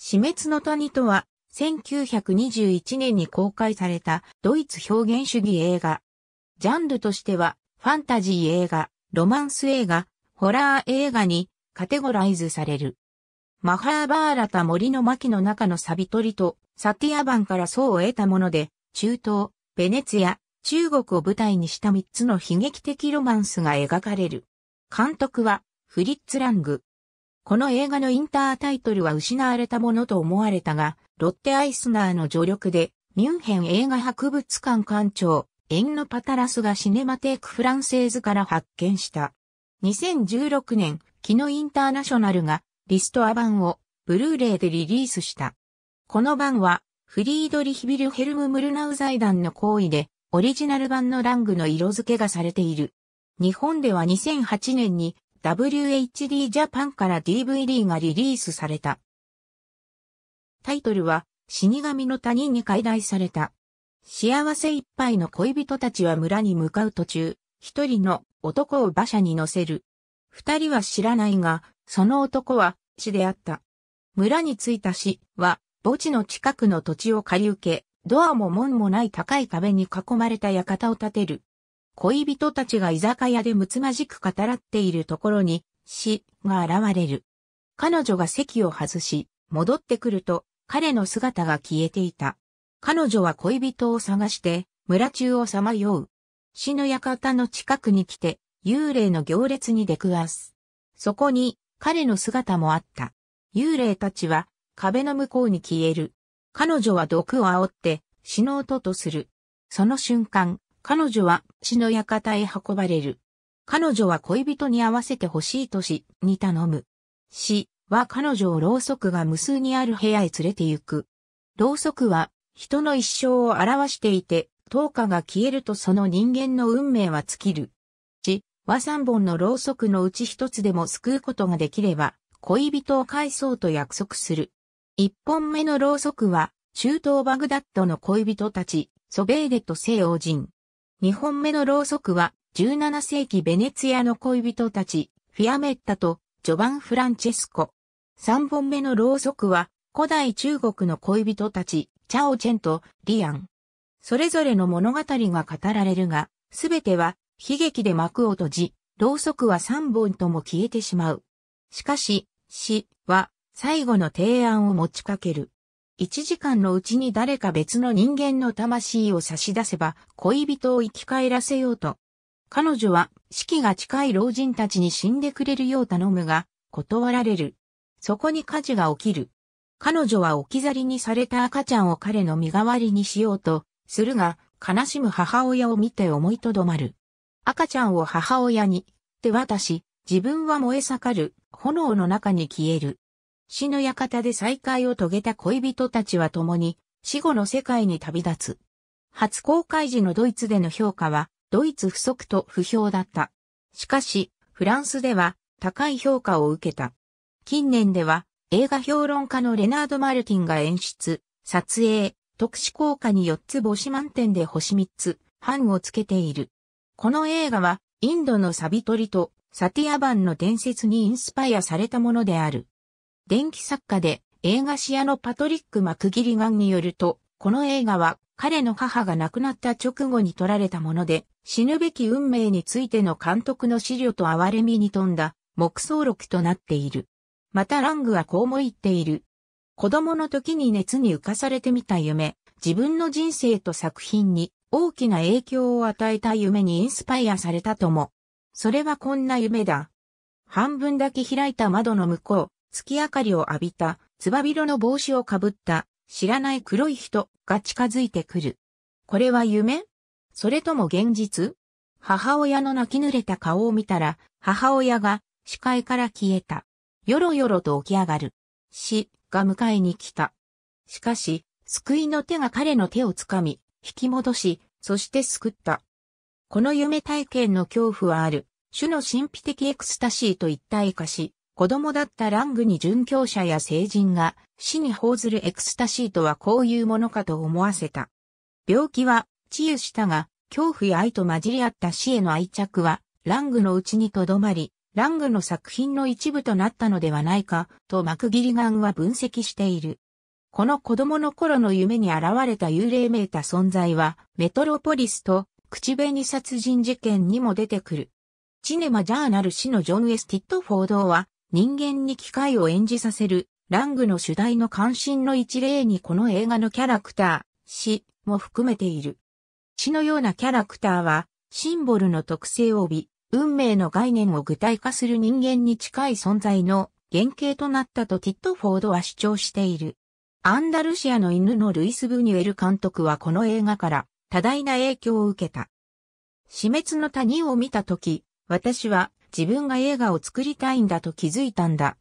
死滅の谷とは、1921年に公開されたドイツ表現主義映画。ジャンルとしては、ファンタジー映画、ロマンス映画、ホラー映画にカテゴライズされる。マハーバーラタ森の巻の中のサビ取りとサティア版から層を得たもので、中東、ベネツや中国を舞台にした3つの悲劇的ロマンスが描かれる。監督はフリッツ・ラング。この映画のインタータイトルは失われたものと思われたが、ロッテアイスナーの助力で、ミュンヘン映画博物館館長、エンノ・パタラスがシネマテーク・フランセーズから発見した。2016年、キノインターナショナルがリストア版をブルーレイでリリースした。この版はフリードリヒ・ビルヘルム・ムルナウ財団の行為でオリジナル版のラングの色付けがされている。日本では2008年に WHD ジャパンから DVD がリリースされた。タイトルは、死神の谷に解体された。幸せいっぱいの恋人たちは村に向かう途中、一人の男を馬車に乗せる。二人は知らないが、その男は死であった。村に着いた死は、墓地の近くの土地を借り受け、ドアも門もない高い壁に囲まれた館を建てる。恋人たちが居酒屋でむつまじく語らっているところに、死が現れる。彼女が席を外し、戻ってくると、彼の姿が消えていた。彼女は恋人を探して、村中をさまよう。死の館の近くに来て、幽霊の行列に出くわす。そこに、彼の姿もあった。幽霊たちは、壁の向こうに消える。彼女は毒を煽って、死の音とする。その瞬間、彼女は死の館へ運ばれる。彼女は恋人に会わせてほしいと死に頼む。死は彼女をろうそくが無数にある部屋へ連れて行く。ろうそくは人の一生を表していて、灯火が消えるとその人間の運命は尽きる。死は3本のろうそくのうち1つでも救うことができれば、恋人を返そうと約束する。一本目のろうそくは、中東バグダッドの恋人たち、ソベーデと西王人、2本目のろうそくは、17世紀ベネツィアの恋人たち、フィアメッタとジョバン・フランチェスコ。3本目のろうそくは、古代中国の恋人たち、チャオチェンとリアン。それぞれの物語が語られるが、すべては悲劇で幕を閉じ、ろうそくは3本とも消えてしまう。しかし、死は最後の提案を持ちかける。1時間のうちに誰か別の人間の魂を差し出せば恋人を生き返らせようと。彼女は死期が近い老人たちに死んでくれるよう頼むが、断られる。そこに火事が起きる。彼女は置き去りにされた赤ちゃんを彼の身代わりにしようとするが、悲しむ母親を見て思いとどまる。赤ちゃんを母親に手渡し、自分は燃え盛る炎の中に消える。死の館で再会を遂げた恋人たちは共に死後の世界に旅立つ。初公開時のドイツでの評価はドイツ不足と不評だった。しかし、フランスでは高い評価を受けた。近年では映画評論家のレナード・マルティンが演出、撮影、特殊効果に4つ星満点で星3つ、半をつけている。この映画はインドのサビトリとサティアバンの伝説にインスパイアされたものである。電気作家で映画視野のパトリック・マクギリガンによると、この映画は彼の母が亡くなった直後に撮られたもので、死ぬべき運命についての監督の資料と哀れみに富んだ、目想録となっている。またラングはこうも言っている。子供の時に熱に浮かされてみた夢、自分の人生と作品に大きな影響を与えた夢にインスパイアされたとも。それはこんな夢だ。半分だけ開いた窓の向こう、月明かりを浴びた、つばびろの帽子をかぶった、知らない黒い人が近づいてくる。これは夢それとも現実母親の泣き濡れた顔を見たら、母親が視界から消えた。よろよろと起き上がる。死が迎えに来た。しかし、救いの手が彼の手をつかみ、引き戻し、そして救った。この夢体験の恐怖はある、種の神秘的エクスタシーと一体化し、子供だったラングに殉教者や成人が死に報ずるエクスタシーとはこういうものかと思わせた。病気は治癒したが、恐怖や愛と混じり合った死への愛着は、ラングのうちにとどまり、ラングの作品の一部となったのではないか、とマクギリガンは分析している。この子供の頃の夢に現れた幽霊めいた存在は、メトロポリスと、口紅殺人事件にも出てくる。チネマジャーナル死のジョン・ウェスティット・フォードは、人間に機械を演じさせる、ラングの主題の関心の一例にこの映画のキャラクター、死も含めている。死のようなキャラクターは、シンボルの特性を帯び、運命の概念を具体化する人間に近い存在の原型となったとティットフォードは主張している。アンダルシアの犬のルイス・ブニュエル監督はこの映画から多大な影響を受けた。死滅の谷を見たとき、私は自分が映画を作りたいんだと気づいたんだ。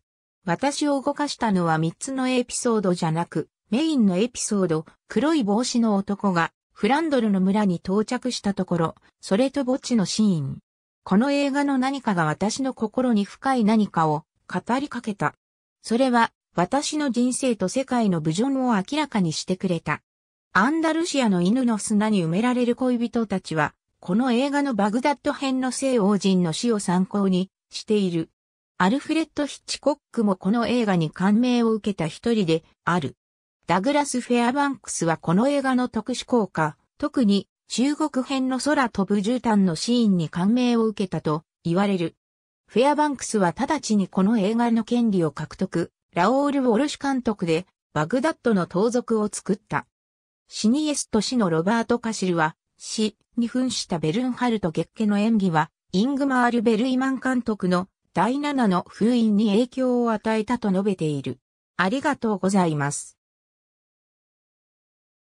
私を動かしたのは3つのエピソードじゃなく、メインのエピソード、黒い帽子の男が、フランドルの村に到着したところ、それと墓地のシーン。この映画の何かが私の心に深い何かを語りかけた。それは、私の人生と世界のビジョンを明らかにしてくれた。アンダルシアの犬の砂に埋められる恋人たちは、この映画のバグダッド編の聖王人の死を参考にしている。アルフレッド・ヒッチコックもこの映画に感銘を受けた一人である。ダグラス・フェアバンクスはこの映画の特殊効果、特に中国編の空飛ぶ絨毯のシーンに感銘を受けたと言われる。フェアバンクスは直ちにこの映画の権利を獲得、ラオール・ウォルシュ監督でバグダッドの盗賊を作った。シニエスト氏のロバート・カシルは死に扮したベルンハルト・月家の演技は、イングマール・ベルイマン監督の第7の封印に影響を与えたと述べている。ありがとうございます。